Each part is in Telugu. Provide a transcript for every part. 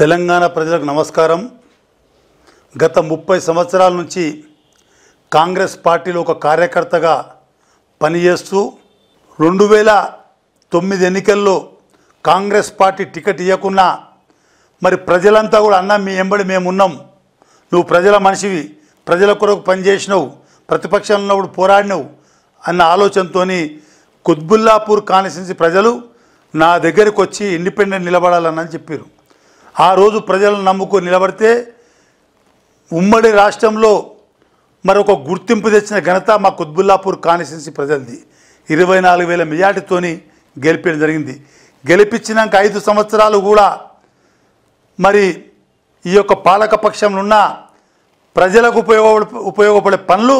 తెలంగాణ ప్రజలకు నమస్కారం గత ముప్పై సంవత్సరాల నుంచి కాంగ్రెస్ పార్టీలో ఒక కార్యకర్తగా పనిచేస్తూ రెండు వేల తొమ్మిది ఎన్నికల్లో కాంగ్రెస్ పార్టీ టికెట్ ఇవ్వకున్నా మరి ప్రజలంతా కూడా అన్న మీ ఎంబడి మేమున్నాం నువ్వు ప్రజల మనిషివి ప్రజల కొరకు పనిచేసినావు ప్రతిపక్షంలో ఉన్నప్పుడు పోరాడినావు అన్న ఆలోచనతో కుత్బుల్లాపూర్ కాన్స్టిట్యున్సీ ప్రజలు నా దగ్గరికి వచ్చి ఇండిపెండెంట్ నిలబడాలన్నని చెప్పారు ఆ రోజు ప్రజలను నమ్ముకొని నిలబడితే ఉమ్మడి రాష్ట్రంలో మరొక గుర్తింపు తెచ్చిన ఘనత మా కుత్బుల్లాపూర్ కాన్స్టిట్యున్సీ ప్రజలది ఇరవై నాలుగు వేల మెజార్టీతోని గెలిపించడం జరిగింది గెలిపించినాక ఐదు సంవత్సరాలు కూడా మరి ఈ యొక్క పాలకపక్షంలో ఉన్న ప్రజలకు ఉపయోగ ఉపయోగపడే పనులు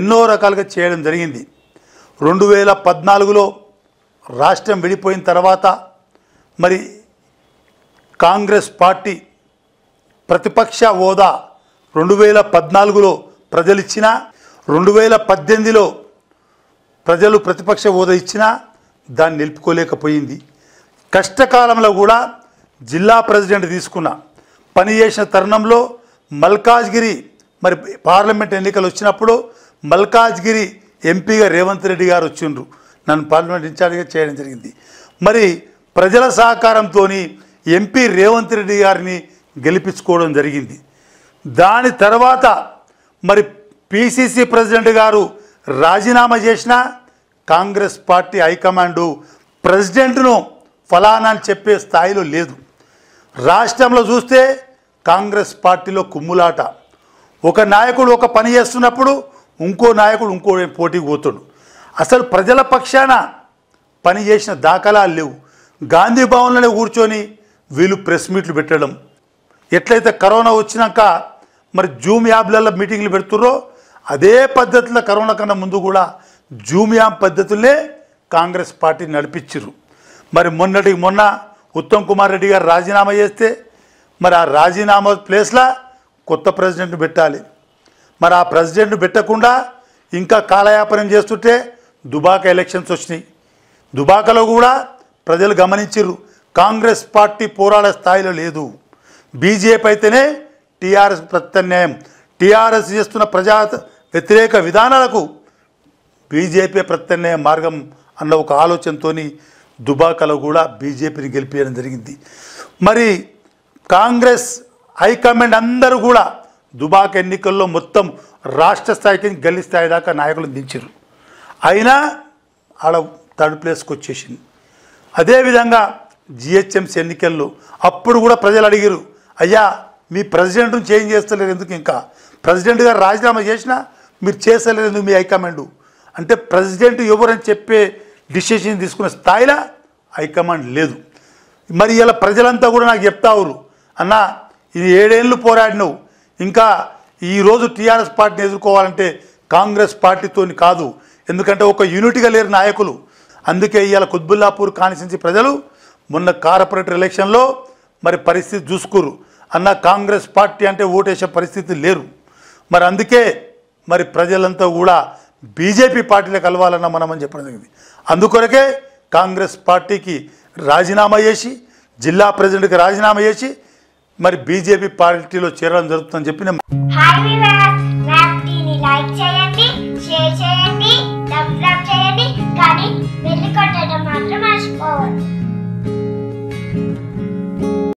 ఎన్నో రకాలుగా చేయడం జరిగింది రెండు వేల పద్నాలుగులో రాష్ట్రం విడిపోయిన తర్వాత మరి కాంగ్రెస్ పార్టీ ప్రతిపక్ష హోదా రెండు వేల పద్నాలుగులో ప్రజలు ఇచ్చిన రెండు వేల పద్దెనిమిదిలో ప్రజలు ప్రతిపక్ష హోదా ఇచ్చినా దాన్ని నిలుపుకోలేకపోయింది కష్టకాలంలో కూడా జిల్లా ప్రెసిడెంట్ తీసుకున్న పని చేసిన తరుణంలో మల్కాజ్గిరి మరి పార్లమెంట్ ఎన్నికలు వచ్చినప్పుడు మల్కాజ్గిరి ఎంపీగా రేవంత్ రెడ్డి గారు వచ్చిండ్రు నన్ను పార్లమెంట్ ఇన్ఛార్జ్గా చేయడం జరిగింది మరి ప్రజల సహకారంతో ఎంపీ రేవంత్ రెడ్డి గారిని గెలిపించుకోవడం జరిగింది దాని తర్వాత మరి పిసిసి ప్రెసిడెంట్ గారు రాజీనామా చేసిన కాంగ్రెస్ పార్టీ హైకమాండు ప్రెసిడెంట్ను ఫలానా అని చెప్పే స్థాయిలో లేదు రాష్ట్రంలో చూస్తే కాంగ్రెస్ పార్టీలో కుమ్ములాట ఒక నాయకుడు ఒక పని చేస్తున్నప్పుడు ఇంకో నాయకుడు ఇంకో పోటీకి పోతుడు అసలు ప్రజల పక్షాన పని చేసిన దాఖలాలు లేవు గాంధీ భవన్లోనే కూర్చొని వీళ్ళు ప్రెస్ మీట్లు పెట్టడం ఎట్లయితే కరోనా వచ్చినాక మరి జూమ్ యాప్లలో మీటింగ్లు పెడుతుర్రో అదే పద్ధతిలో కరోనా కన్నా ముందు కూడా జూమ్ యాప్ పద్ధతులే కాంగ్రెస్ పార్టీ నడిపించరు మరి మొన్నటికి మొన్న ఉత్తమ్ కుమార్ రెడ్డి గారు రాజీనామా చేస్తే మరి ఆ రాజీనామా ప్లేస్లో కొత్త ప్రెసిడెంట్ పెట్టాలి మరి ఆ ప్రెసిడెంట్ పెట్టకుండా ఇంకా కాలయాపనం చేస్తుంటే దుబాక ఎలక్షన్స్ వచ్చినాయి దుబాకలో కూడా ప్రజలు గమనించరు కాంగ్రెస్ పార్టీ పోరాడే స్థాయిలో లేదు బీజేపీ అయితేనే టీఆర్ఎస్ ప్రత్యామ్నాయం టీఆర్ఎస్ చేస్తున్న ప్రజా వ్యతిరేక విధానాలకు బీజేపీ ప్రత్యామ్నాయ మార్గం అన్న ఒక ఆలోచనతో దుబాకలో కూడా బీజేపీని గెలిపించడం జరిగింది మరి కాంగ్రెస్ హైకమాండ్ అందరూ కూడా దుబాక్ ఎన్నికల్లో మొత్తం రాష్ట్ర స్థాయికి గల్లీ స్థాయి దాకా నాయకులను దించారు అయినా ఆడ థర్డ్ ప్లేస్కి వచ్చేసింది అదేవిధంగా జిహెచ్ఎంసీ ఎన్నికల్లో అప్పుడు కూడా ప్రజలు అడిగారు అయ్యా మీ ప్రెసిడెంట్ను చేంజ్ చేస్తలేరు ఎందుకు ఇంకా ప్రెసిడెంట్ గారు రాజీనామా చేసినా మీరు చేస్తలేరు ఎందుకు మీ హైకమాండ్ అంటే ప్రెసిడెంట్ ఎవరని చెప్పే డిసిషన్ తీసుకున్న స్థాయిలో హైకమాండ్ లేదు మరి ఇలా ప్రజలంతా కూడా నాకు చెప్తావురు అన్న ఇది ఏడేళ్ళు పోరాడినవు ఇంకా ఈరోజు టీఆర్ఎస్ పార్టీని ఎదుర్కోవాలంటే కాంగ్రెస్ పార్టీతో కాదు ఎందుకంటే ఒక యూనిట్గా లేరు నాయకులు అందుకే ఇవాళ కుత్బుల్లాపూర్ కానిసించి ప్రజలు మొన్న కార్పొరేటర్ ఎలక్షన్లో మరి పరిస్థితి చూసుకోరు అన్న కాంగ్రెస్ పార్టీ అంటే ఓటేసే పరిస్థితి లేరు మరి అందుకే మరి ప్రజలంతా కూడా బీజేపీ పార్టీలో కలవాలన్న మనమని చెప్పడం జరిగింది అందుకొరకే కాంగ్రెస్ పార్టీకి రాజీనామా చేసి జిల్లా ప్రెసిడెంట్కి రాజీనామా చేసి మరి బీజేపీ పార్టీలో చేరడం జరుగుతుందని చెప్పి